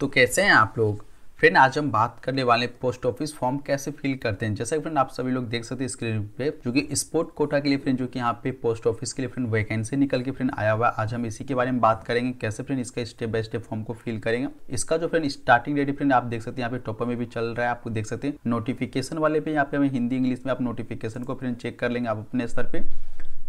तो कैसे हैं आप लोग फ्रेंड आज हम बात करने वाले पोस्ट ऑफिस फॉर्म कैसे फिल करते हैं जैसा कि फ्रेंड आप सभी लोग देख सकते हैं स्क्रीन पे जो कि स्पोर्ट कोटा के लिए फ्रेंड जो कि यहाँ पे पोस्ट ऑफिस के लिए फ्रेंड वैकेंसी निकल के फ्रेंड आया हुआ है आज हम इसी के बारे में बात करेंगे कैसे फ्रेंड इसका स्टेप बाय स्टेप फॉर्म को फिल करेंगे इसका जो फ्रेंड स्टार्टिंग डेट फ्रेंड आप देख सकते हैं यहाँ पे टॉपर में भी चल रहा है आपको देख सकते हैं नोटिफिकेशन वाले पे यहाँ पे हमें हिंदी इंग्लिश में आप नोटिफिकेशन को फ्रेंड चेक कर लेंगे आप अपने स्तर पर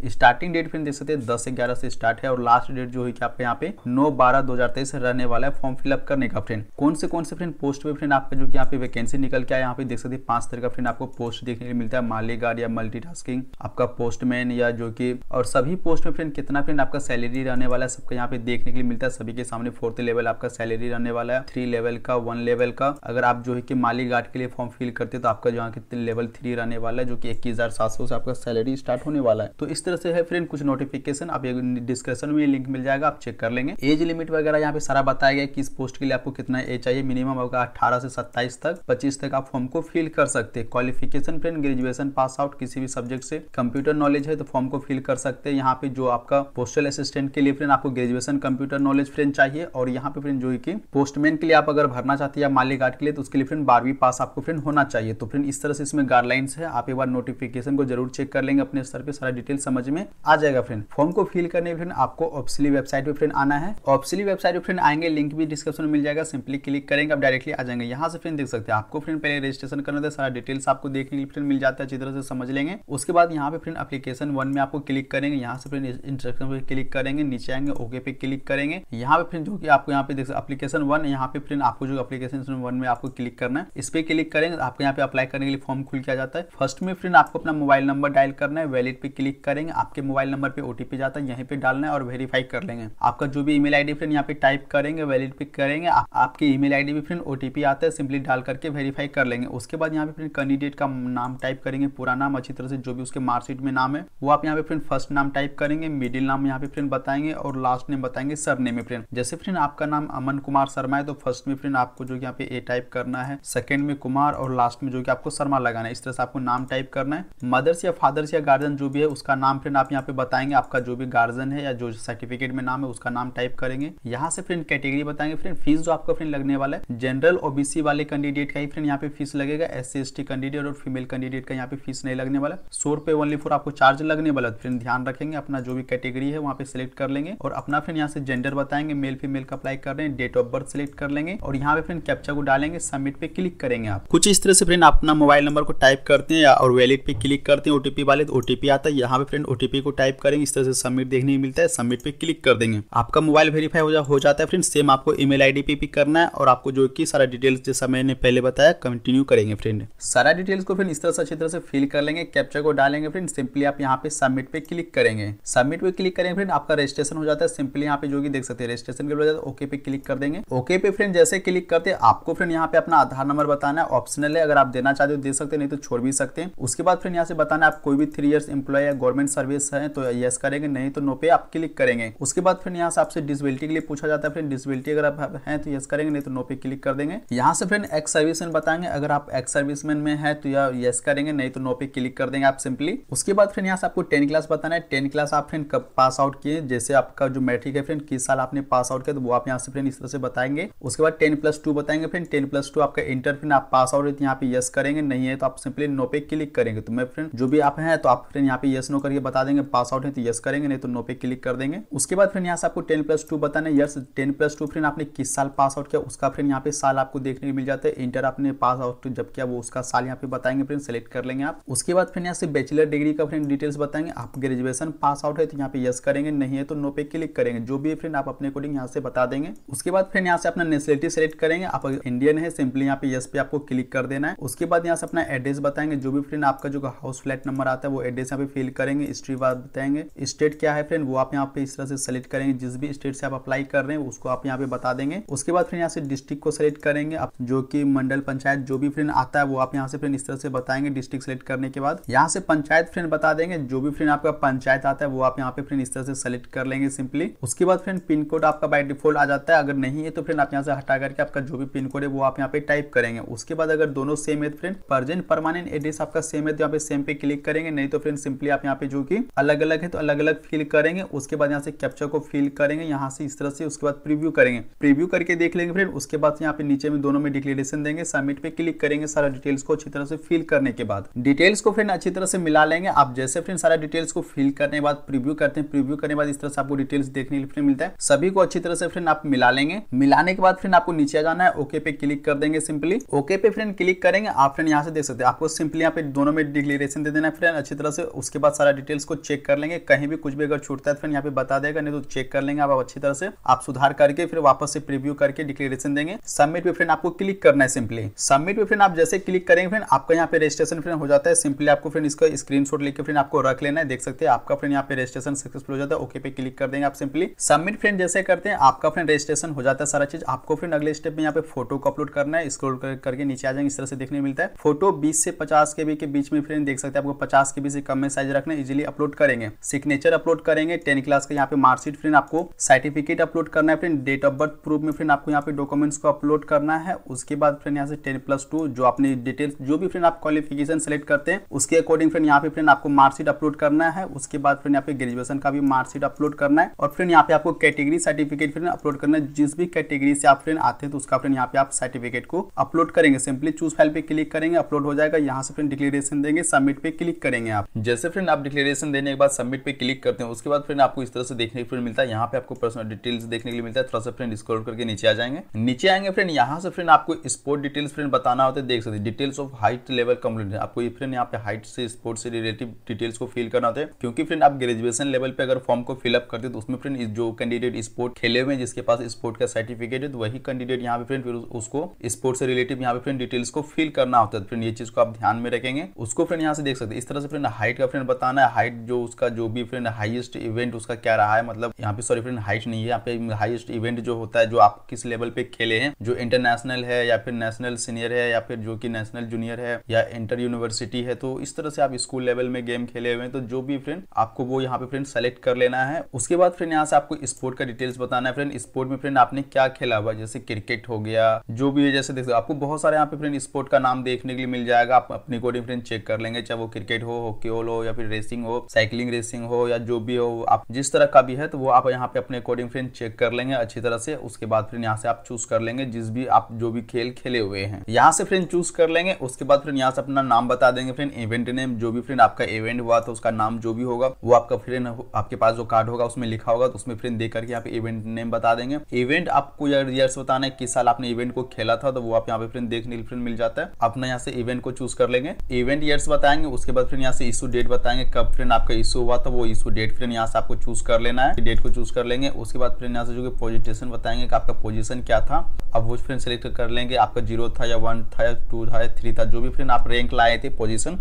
स्टार्टिंग डेट फिर देख सकते हैं दस ग्यारह से स्टार्ट है और लास्ट डेट जो है कि आपका यहाँ पे नौ बारह दो हजार तेईस रहने वाला है फॉर्म फिलअप करने का फ्रेंड कौन से कौन से फ्रेंड पोस्ट पे फ्रेंड आपका जो कि यहाँ पे वैकेंसी निकल के आया यहाँ पे देख सकते हैं पांच तरह का फ्रेंड आपको पोस्ट देखने को मिलता है माली गार्ड या मल्टीटास्किंग आपका पोस्टमैन या जो की और सभी पोस्ट में फ्रेंड कितना फ्रेंड आपका सैलरी रहने वाला है सबका यहाँ पे देखने के लिए मिलता है सभी के सामने फोर्थ लेवल आपका सैलरी रहने वाला है थ्री लेवल का वन लेवल का अगर आप जो है कि माली गार्ड के लिए फॉर्म फिल करते तो आपका जो यहाँ लेवल थ्री रहने वाला है जो की इक्कीस से आपका सैलरी स्टार्ट होने वाला है तो इस तरह से है फ्रेंड कुछ नोटिफिकेशन आप डिस्क्रिप्शन में लिंक मिल जाएगा आप चेक कर लेंगे एज लिमिट वगैरह यहाँ पे सारा बताया गया किस पोस्ट के लिए आपको कितना एज चाहिए मिनिमम होगा अठारह से सत्ताईस तक पच्चीस तक आप फॉर्म को फिल कर सकते हैं qualification friend graduation pass out किसी भी सब्जेक्ट से कंप्यूटर नॉलेज है तो फॉर्म को फिल कर सकते हैं यहाँ पे जो आपका पोस्टल असिस्टेंट के लिए फ्रेंड आपको ग्रेजुएशन कंप्यूटर नॉलेज फ्रेंड चाहिए और यहाँ पे फ्रेंड जो है कि पोस्टमैन के लिए आप अगर भरना चाहते हैं या माली गार्ड के लिए तो उसके लिए फ्रेंड बारहवीं पास आपको फ्रेंड होना चाहिए तो फ्रेंड इस तरह से इसमें गाइडलाइंस है आप एक बार नोटिफिकेशन को जरूर चेक कर लेंगे अपने स्तर पर सारा डिटेल समझ समझ में आ जाएगा फ्रेंड फॉर्म को फिल करने फ्रेंड आपको ऑप्सिली वेबसाइट पे फ्रेंड आना है ऑप्सिली वेबसाइट पे फ्रेंड आएंगे लिंक भी डिस्क्रिप्शन में मिल जाएगा सिंपली क्लिक करेंगे आप डायरेक्टली आ जाएंगे यहाँ से फ्रेंड देख सकते हैं आपको फ्रेंड पहले रजिस्ट्रेशन करना था सारा डिटेल्स आपको देखने के लिए फ्रेंड मिल जाता है अच्छी तरह से समझ लेंगे उसके बाद यहाँ पे फ्रेंड अपलीकेशन वन में आपको क्लिक करेंगे यहाँ से फ्रेंड इंस्ट्रक्शन पे क्लिक करेंगे नीचे आएंगे ओके पे क्लिक करेंगे यहाँ पे फ्रेंड जो कि आपको यहाँ पे देख सकते अपलीकेशन वन यहाँ पे फ्रेंड आपको जो अपलीकेशन वन में आपको क्लिक करना है इस पे क्लिक करेंगे आपको यहाँ पे अप्लाई करने के लिए फॉर्म खुल किया जाता है फर्स्ट में फ्रेंड आपको अपना मोबाइल नंबर डायल करना है वैलिड पे क्लिक करेंगे लेंगे आपके मोबाइल नंबर पे ओटीपी जाता है यहीं पे डालना है और वेरीफाई कर लेंगे आपका जो भी ईमेल आईडी फ्रेंड यहाँ पे टाइप करेंगे वैलिड पिक करेंगे आप, आपकी ईमेल आईडी भी फ्रेंड ओटीपी आता है सिंपली डाल करके वेरीफाई कर लेंगे उसके बाद यहाँ पे फ्रेंड कैंडिडेट का नाम टाइप करेंगे पूरा नाम अच्छी तरह से जो भी उसके मार्कशीट में नाम है वो आप यहाँ पे फ्रेंड फर्स्ट नाम टाइप करेंगे मिडिल नाम यहाँ पे फ्रेंड बताएंगे और लास्ट नेम बताएंगे सर नेम फ्रेंड जैसे फ्रेंड आपका नाम अमन कुमार शर्मा है तो फर्स्ट में फ्रेंड आपको जो यहाँ पे ए टाइप करना है सेकंड में कुमार और लास्ट में जो कि आपको शर्मा लगाना है इस तरह से आपको नाम टाइप करना है मदर्स या फादर्स या गार्जियन जो भी है उसका नाम नाम फ्रेंड आप यहाँ पे बताएंगे आपका जो भी गार्जन है या जो सर्टिफिकेट में नाम है उसका नाम टाइप करेंगे यहाँ से फ्रेंड कैटेगरी बताएंगे फ्रेंड फीस जो आपका फ्रेंड लगने वाला है जनरल ओबीसी वाले कैंडिडेट का ही फ्रेंड यहाँ पे फीस लगेगा एस सी कैंडिडेट और फीमेल कैंडिडेट का यहाँ पे फीस नहीं लगने वाला सौ रुपए ओनली फोर आपको चार्ज लगने वाला फ्रेंड ध्यान रखेंगे अपना जो भी कैटेगरी है वहाँ पे सिलेक्ट कर लेंगे और अपना फ्रेंड यहाँ से जेंडर बताएंगे मेल फीमेल का अप्लाई कर रहे हैं डेट ऑफ बर्थ सिलेक्ट कर लेंगे और यहाँ पे फ्रेंड कैप्चा को डालेंगे सबमिट पे क्लिक करेंगे आप कुछ इस तरह से फ्रेंड अपना मोबाइल नंबर को टाइप करते हैं या और वैलिड पे क्लिक करते हैं ओटीपी वाले तो ओटीपी आता है यहाँ पे फ्रेंड ओ को टाइप करेंगे इस तरह से सबमिट देखने को मिलता है सबमिट पे क्लिक कर देंगे आपका मोबाइल वेरीफाई हो, जा, हो जाता है फ्रेंड सेम आपको ईमेल आईडी पे पिक करना है और आपको जो कि सारा डिटेल्स जैसा मैंने पहले बताया कंटिन्यू करेंगे फ्रेंड सारा डिटेल्स को फ्रेंड इस तरह से अच्छी तरह से फिल कर लेंगे कैप्चर को डालेंगे फ्रेंड सिंपली आप यहाँ पे सबमिट पे क्लिक करेंगे सबमिट पे क्लिक करेंगे फ्रेंड आपका रजिस्ट्रेशन हो जाता है सिंपली यहाँ पे जो कि देख सकते हैं रजिस्ट्रेशन के बाद ओके पे क्लिक कर देंगे ओके पे फ्रेंड जैसे क्लिक करते आपको फ्रेंड यहाँ पे अपना आधार नंबर बताना है ऑप्शनल है अगर आप देना चाहते हो दे सकते नहीं तो छोड़ भी सकते हैं उसके बाद फ्रेंड यहाँ से बताना आप कोई भी थ्री ईयर्स एम्प्लॉय या गवर्नमेंट सर्विस है तो यस करेंगे नहीं तो नो पे आप क्लिक करेंगे उसके बाद फिर यहाँ से आपसे डिसबिलिटी के लिए पूछा जाता है फ्रेंड डिसबिलिटी अगर आप है तो यस करेंगे नहीं तो नो पे क्लिक कर देंगे यहाँ से फ्रेंड एक्स सर्विसमैन बताएंगे अगर आप एक्स सर्विसमैन में है तो यस करेंगे नहीं तो नो पे क्लिक कर देंगे आप सिंपली उसके बाद फिर यहाँ से आपको टेन क्लास बताना है टेन क्लास आप फ्रेंड कब पास आउट किए जैसे आपका जो मैट्रिक है फ्रेंड किस साल आपने पास आउट किया तो वो आप यहाँ से फ्रेंड इस तरह से बताएंगे उसके बाद टेन प्लस टू बताएंगे फ्रेंड टेन प्लस टू आपका इंटर फ्रेंड आप पास आउट यहाँ पे यस करेंगे नहीं है तो आप सिंपली नो पे क्लिक करेंगे तो मैं फ्रेंड जो भी आप हैं तो आप फ्रेंड यहाँ पे यस नो करके करके बता देंगे पास आउट है तो यस करेंगे नहीं तो नो पे क्लिक कर देंगे उसके बाद फिर यहाँ से आपको टेन प्लस टू बताने yes ten plus two friend आपने किस साल पास आउट किया उसका फ्रेंड यहाँ पे साल आपको देखने को मिल जाता है इंटर आपने पास आउट जब किया वो उसका साल यहाँ पे बताएंगे फ्रेंड सेलेक्ट कर लेंगे आप उसके बाद फिर यहाँ से बैचलर डिग्री का फ्रेंड डिटेल्स बताएंगे आप ग्रेजुएशन पास आउट है तो यहाँ पे यस करेंगे नहीं है तो नो पे क्लिक करेंगे जो भी फ्रेंड आप अपने अकॉर्डिंग यहाँ से बता देंगे उसके बाद फ्रेंड यहाँ से अपना नेशनलिटी सेलेक्ट करेंगे आप इंडियन है सिंपली यहाँ पे यस पे आपको क्लिक कर देना है उसके बाद यहाँ से अपना एड्रेस बताएंगे जो भी फ्रेंड आपका जो हाउस फ्लैट नंबर आता है वो एड्रेस यहाँ पे फिल करेंगे में स्टेट बाद बताएंगे स्टेट क्या है फ्रेंड वो आप यहाँ पे इस तरह से सेलेक्ट करेंगे जिस भी स्टेट से आप अप्लाई कर रहे हैं उसको आप यहाँ पे बता देंगे उसके बाद फ्रेंड यहाँ से डिस्ट्रिक्ट को सेलेक्ट करेंगे आप जो की मंडल पंचायत जो भी फ्रेंड आता है वो आप यहाँ से फ्रेंड इस तरह से बताएंगे डिस्ट्रिक्ट सेलेक्ट करने के बाद यहाँ से पंचायत फ्रेंड बता देंगे जो भी फ्रेंड आपका पंचायत आता है वो आप यहाँ पे फ्रेंड इस तरह से सेलेक्ट कर लेंगे सिंपली उसके बाद फ्रेंड पिन कोड आपका बाई डिफॉल्ट आ जाता है अगर नहीं है तो फ्रेंड आप यहाँ से हटा करके आपका जो भी पिन कोड है वो आप यहाँ पे टाइप करेंगे उसके बाद अगर दोनों सेम है फ्रेंड परजेंट परमानेंट एड्रेस आपका सेम है तो यहाँ पे सेम पे क्लिक करेंगे नहीं तो फ्रेंड सिंपली आप यहाँ पे जो जो कि अलग अलग है तो अलग अलग फील करेंगे उसके बाद यहाँ से कैप्चर को फील करेंगे यहाँ से इस तरह से उसके बाद प्रीव्यू करेंगे प्रीव्यू करके देख लेंगे फ्रेंड उसके बाद यहाँ पे नीचे में दोनों में डिक्लेरेशन देंगे सबमिट पे क्लिक करेंगे सारा डिटेल्स को अच्छी तरह से फिल करने के बाद डिटेल्स को फ्रेंड अच्छी तरह से मिला लेंगे आप जैसे फ्रेंड सारा डिटेल्स को फिल करने के बाद प्रीव्यू करते हैं प्रीव्यू करने के बाद इस तरह से आपको डिटेल्स देखने के लिए मिलता है सभी को अच्छी तरह से फ्रेंड आप मिला लेंगे मिलाने के बाद फ्रेंड आपको नीचे जाना है ओके पे क्लिक कर देंगे सिंपली ओके पे फ्रेंड क्लिक करेंगे आप फ्रेंड यहाँ से देख सकते हैं आपको सिंपली यहाँ पे दोनों में डिक्लेरेशन दे देना है फ्रेंड अच्छी तरह से उसके बाद सारा डिटेल्स को चेक कर लेंगे कहीं भी कुछ भी अगर छूटता है तो फिर यहाँ पे बता देगा नहीं तो चेक कर लेंगे आप अच्छी तरह से आप सुधार करके फिर वापस से प्रिव्यू करके डिक्लेरेशन देंगे सबमिट पे फ्रेंड आपको क्लिक करना है सिंपली सबमिट पे फ्रेंड आप जैसे क्लिक करेंगे फ्रेंड आपका यहाँ पे रजिस्ट्रेशन फ्रेंड हो जाता है सिंपली आपको फ्रेंड इसका स्क्रीन लेके फ्रेंड आपको रख लेना है देख सकते हैं आपका फ्रेंड यहाँ पे रजिस्ट्रेशन सक्सेसफुल हो जाता है ओके पे क्लिक कर देंगे आप सिंपली सबमिट फ्रेंड जैसे करते हैं आपका फ्रेंड रजिस्ट्रेशन हो जाता है सारा चीज आपको फिर अगले स्टेप में यहाँ पे फोटो को अपलोड करना है स्क्रोल करके नीचे आ जाएंगे इस तरह से देखने मिलता है फोटो बीस से पचास के के बीच में फ्रेंड देख सकते हैं आपको पचास के बी से कम में साइज रखना है लिए अपलोड करेंगे सिग्नेचर अपलोड करेंगे टेन क्लास का यहाँ पे मार्कशीट फ्रेंड आपको सर्टिफिकेट अपलोड करना है friend date of birth proof में फ्रेंड आपको यहाँ पे डॉक्यूमेंट्स को अपलोड करना है उसके बाद फ्रेंड यहाँ से टेन प्लस टू जो अपनी डिटेल्स जो भी फ्रेंड आप क्वालिफिकेशन सेलेक्ट करते हैं उसके अकॉर्डिंग फ्रेंड यहाँ पे फ्रेंड आपको मार्कशीट अपलोड करना है उसके बाद फ्रेंड यहाँ पे ग्रेजुएशन का भी मार्कशीट अपलोड करना है और फ्रेंड यहाँ पे आपको कैटेगरी सर्टिफिकेट फ्रेंड अपलोड करना है जिस भी कैटेगरी से आप फ्रेंड आते हैं तो उसका फ्रेंड यहाँ पे आप सर्टिफिकेट को अपलोड करेंगे सिंपली चूज फाइल पे क्लिक करेंगे अपलोड हो जाएगा यहाँ से फ्रेंड डिक्लेरेशन देंगे सबमिट पे क्लिक करेंगे आप जैसे फ्रेंड आप डिक्लेरेशन डिक्लेरेशन देने के बाद सबमिट पे क्लिक करते हैं उसके बाद फ्रेंड आपको इस तरह से देखने के को मिलता है यहाँ पे आपको पर्सनल डिटेल्स देखने के लिए मिलता है थोड़ा सा फ्रेंड स्क्रॉल करके नीचे आ जाएंगे नीचे आएंगे फ्रेंड यहाँ से फ्रेंड आपको स्पोर्ट डिटेल्स फ्रेंड बताना होता है देख सकते details of height level complete है आपको फ्रेंड यहाँ पे हाइट से स्पोर्ट से रिलेटिव डिटेल्स को फिल करना होता है क्योंकि फ्रेंड आप ग्रेजुएशन लेवल पे अगर फॉर्म को फिलअप करते तो उसमें फ्रेंड जो कैंडिडेट स्पोर्ट खेले हुए हैं जिसके पास स्पोर्ट का सर्टिफिकेट है तो वही कैंडिडेट यहाँ पे फ्रेंड फिर उसको स्पोर्ट से रिलेटिव यहाँ पे फ्रेंड डिटेल्स को फिल करना होता है फ्रेंड तो ये चीज को आप ध्यान में रखेंगे उसको फ्रेंड यहाँ से देख सकते हैं इस तरह से फ्रेंड हाइट का फ्रेंड बताना है हाइट जो उसका जो भी फ्रेंड हाईएस्ट इवेंट उसका क्या रहा है मतलब यहाँ पे सॉरी फ्रेंड हाइट नहीं है यहाँ पे हाईएस्ट इवेंट जो होता है जो आप किस लेवल पे खेले हैं जो इंटरनेशनल है या फिर नेशनल सीनियर है या फिर जो कि नेशनल जूनियर है या इंटर यूनिवर्सिटी है तो इस तरह से आप स्कूल लेवल में गेम खेले हुए हैं तो जो भी फ्रेंड आपको वो यहाँ पे फ्रेंड सेलेक्ट कर लेना है उसके बाद फ्रेंड यहाँ से आपको स्पोर्ट का डिटेल्स बताना है फ्रेंड स्पोर्ट में फ्रेंड आपने क्या खेला हुआ जैसे क्रिकेट हो गया जो भी है जैसे देख आपको बहुत सारे यहाँ पे फ्रेंड स्पोर्ट का नाम देखने के लिए मिल जाएगा आप अपने अकॉर्डिंग फ्रेंड चेक कर लेंगे चाहे वो क्रिकेट हो हॉकी हो या फिर रेसिंग हो साइकिलिंग रेसिंग हो या जो भी हो आप जिस तरह का भी है तो वो आप यहाँ पे अपने अकॉर्डिंग फ्रेंड चेक कर लेंगे अच्छी तरह से उसके बाद फिर यहाँ से आप चूज कर लेंगे जिस भी आप जो भी खेल खेले हुए हैं यहाँ से फ्रेंड चूज कर लेंगे उसके बाद फिर यहाँ से अपना नाम बता देंगे फ्रेंड इवेंट नेम जो भी फ्रेंड आपका इवेंट हुआ था तो उसका नाम जो भी होगा वो आपका फ्रेंड आपके पास जो कार्ड होगा उसमें लिखा होगा तो उसमें फ्रेंड देख करके यहाँ पे इवेंट नेम बता देंगे इवेंट आपको ईयर्स बताना है किस साल आपने इवेंट को खेला था तो वो आप यहाँ पे फ्रेंड देखने फ्रेंड मिल जाता है अपना यहाँ से इवेंट को चूज कर लेंगे इवेंट ईयर्स बताएंगे उसके बाद फिर यहाँ से इशू डेट बताएंगे कब फ्रेंड आपका इशू हुआ था वो इशू डेट फ्रेंड यहाँ से आपको चूज कर लेना है डेट को चूज कर लेंगे उसके बाद फ्रेंड यहाँ से जो पोजिटेशन बताएंगे कि आपका पोजिशन क्या था अब वो फ्रेंड सेलेक्ट कर लेंगे आपका जीरो था या वन था या टू था या थ्री था जो भी फ्रेंड आप रैंक लाए थे पोजिशन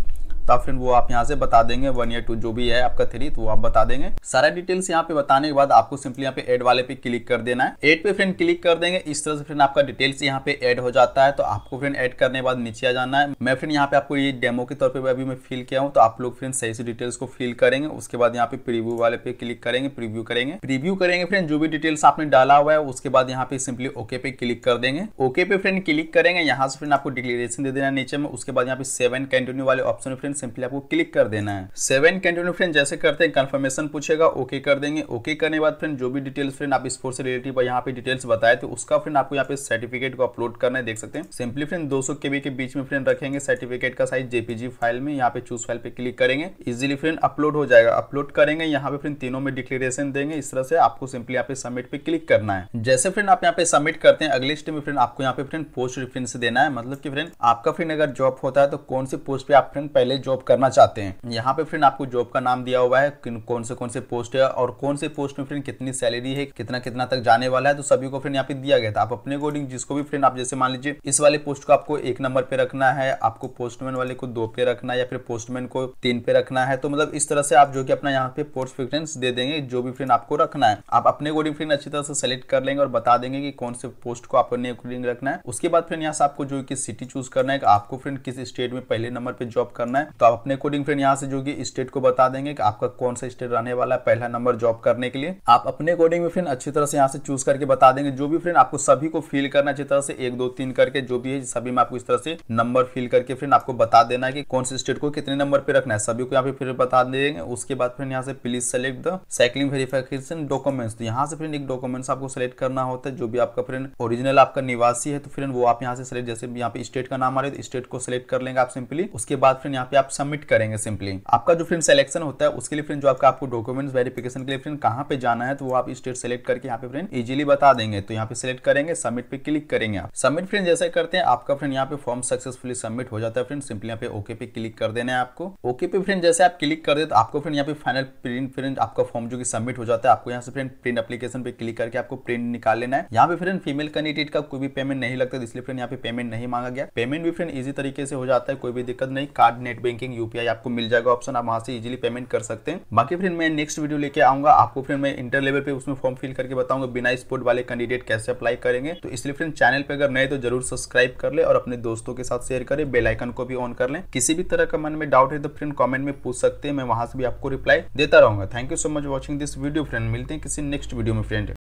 तब फिर वो आप यहाँ से बता देंगे वन या टू जो भी है आपका थ्री तो वो आप बता देंगे सारा डिटेल्स यहाँ पे बताने के बाद आपको सिंपली यहाँ पे एड वाले पे क्लिक कर देना है एड पे फ्रेंड क्लिक कर देंगे इस तरह से फ्रेंड आपका डिटेल्स यहाँ पे एड हो जाता है तो आपको फ्रेंड एड करने के बाद नीचे आ जाना है मैं फ्रेंड यहाँ पे आपको ये डेमो के तौर पर अभी मैं फिल किया हूँ तो आप लोग फ्रेंड सही से डिटेल्स को फिल करेंगे उसके बाद यहाँ पे प्रिव्यू वाले पे क्लिक करेंगे प्रिव्यू करेंगे प्रिव्यू करेंगे फ्रेंड जो भी डिटेल्स आपने डाला हुआ है उसके बाद यहाँ पे सिंपली ओके पे क्लिक कर देंगे ओके पे फ्रेंड क्लिक करेंगे यहाँ से फ्रेंड आपको डिक्लेरेशन दे देना नीचे में उसके बाद यहाँ पे सेवन कंटिन्यू वाले ऑप्शन फ्रेंड सिंपली आपको क्लिक कर देना है सेवन कंटिन्यू फ्रेंड जैसे करते हैं कंफर्मेशन पूछेगा ओके कर देंगे ओके करने के बाद फ्रेंड जो भी डिटेल्स फ्रेंड आप स्पोर्ट्स से रिलेटेड यहाँ पे डिटेल्स बताए थे तो उसका फ्रेंड आपको यहाँ पे सर्टिफिकेट को अपलोड करना है देख सकते हैं सिंपली फ्रेंड दो सौ के बीच में फ्रेंड रखेंगे सर्टिफिकेट का साइज जेपीजी फाइल में यहाँ पे चूज फाइल पे क्लिक करेंगे इजिली फ्रेंड अपलोड हो जाएगा अपलोड करेंगे यहाँ पे फ्रेंड तीनों में डिक्लेरेशन देंगे इस तरह से आपको सिंपली यहाँ पे सबमिट पे क्लिक करना है जैसे फ्रेंड आप यहाँ पे सबमिट करते हैं अगले स्टेप में फ्रेंड आपको यहाँ पे फ्रेंड पोस्ट रिफरेंस देना है मतलब की फ्रेंड आपका फ्रेंड अगर जॉब होता है तो कौन सी पोस्ट पे आप फ्रेंड पहले जॉब करना चाहते हैं यहाँ पे फ्रेंड आपको जॉब का नाम दिया हुआ है कौन से कौन से पोस्ट है और कौन से पोस्ट में फ्रेंड कितनी सैलरी है कितना कितना तक जाने वाला है तो सभी को फ्रेंड यहाँ पे दिया गया था आप अपने अकॉर्डिंग जिसको भी फ्रेंड आप जैसे मान लीजिए इस वाले पोस्ट को आपको एक नंबर पे रखना है आपको पोस्टमैन वाले को दो पे रखना है या फिर पोस्टमैन को तीन पे रखना है तो मतलब इस तरह से आप जो कि अपना यहाँ पे पोस्ट प्रेफरेंस दे देंगे जो भी फ्रेंड आपको रखना है आप अपने अकॉर्डिंग फ्रेंड अच्छी तरह से सेलेक्ट कर लेंगे और बता देंगे कि कौन से पोस्ट को अपने अकॉर्डिंग रखना है उसके बाद फ्रेंड यहाँ से आपको जो कि सिटी चूज करना है आपको फ्रेंड किस स्टेट में पहले नंबर पे जॉब करना है तो आप अपने कोडिंग फ्रेंड यहाँ से जो कि स्टेट को बता देंगे कि आपका कौन सा स्टेट रहने वाला है पहला नंबर जॉब करने के लिए आप अपने कोडिंग में फ्रेंड अच्छी तरह से यहाँ से चूज करके बता देंगे जो भी फ्रेंड आपको सभी को फिल करना अच्छी तरह से एक दो तीन करके जो भी है सभी में आपको इस तरह से नंबर फिल करके फ्रेंड आपको बता देना है कि कौन से स्टेट को कितने नंबर पे रखना है सभी को यहाँ पे फिर बता देंगे उसके बाद फ्रेंड यहाँ से please select the cycling verification documents तो यहाँ से फ्रेंड एक डॉक्यूमेंट्स आपको सेलेक्ट करना होता है जो भी आपका फ्रेंड ओरिजिनल आपका निवासी है तो फ्रेंड वो आप यहाँ से सेलेक्ट जैसे यहाँ पे स्टेट का नाम आ रहा है तो स्टेट को सिलेक्ट कर लेंगे आप सिंपली उसके बाद फ्रेंड यहाँ पे आप आप सबमिट करेंगे सिंपली आपका जो फ्रेंड सिलेक्शन होता है उसके लिए फ्रेंड जो आपका आपको डॉक्यूमेंट्स वेरिफिकेशन के लिए फ्रेंड कहाँ पे जाना है तो वो आप स्टेट सेलेक्ट करके यहाँ पे फ्रेंड इजीली बता देंगे तो यहाँ पे सिलेक्ट करेंगे सबमिट पे क्लिक करेंगे आप सबमिट फ्रेंड जैसे करते हैं आपका फ्रेंड यहाँ पे फॉर्म सक्सेसफुली सबमिट हो जाता है फ्रेंड सिंपली यहाँ पे ओके पे क्लिक कर देना है आपको ओके पे फ्रेंड जैसे आप क्लिक कर दे तो आपको फ्रेंड यहाँ पे फाइनल प्रिंट फ्रेंड आपका फॉर्म जो कि सबमिट हो जाता है आपको यहाँ से फ्रेंड प्रिंट एप्लीकेशन पे क्लिक करके आपको प्रिंट निकाल लेना है यहाँ पे फ्रेंड फीमेल कैंडिडेट का कोई भी पेमेंट नहीं लगता इसलिए फ्रेंड यहाँ पे पेमेंट नहीं मांगा गया पेमेंट भी फ्रेंड इजी तरीके से हो जाता है कोई भी दिक्कत नहीं कार्ड नेट बैंकिंग यूपीआई आपको मिल जाएगा ऑप्शन आप वहां से इजिली पेमेंट कर सकते हैं बाकी फिर मैं नेक्स्ट वीडियो लेके आऊंगा आपको फिर मैं इंटर लेवल पे उसमें फॉर्म फिल करके बताऊंगा बिना स्पोर्ट वाले कैंडिडेट कैसे अप्लाई करेंगे तो इसलिए फ्रेंड चैनल पर अगर नए तो जरूर सब्सक्राइब कर ले और अपने दोस्तों के साथ शेयर करें बेलाइकन को भी ऑन कर लें किसी भी तरह का मन में डाउट है तो फ्रेंड कॉमेंट में पूछ सकते हैं मैं वहां से भी आपको रिप्लाई देता रहूंगा thank you so much watching this video friend मिलते हैं किसी नेक्स्ट वीडियो में फ्रेंड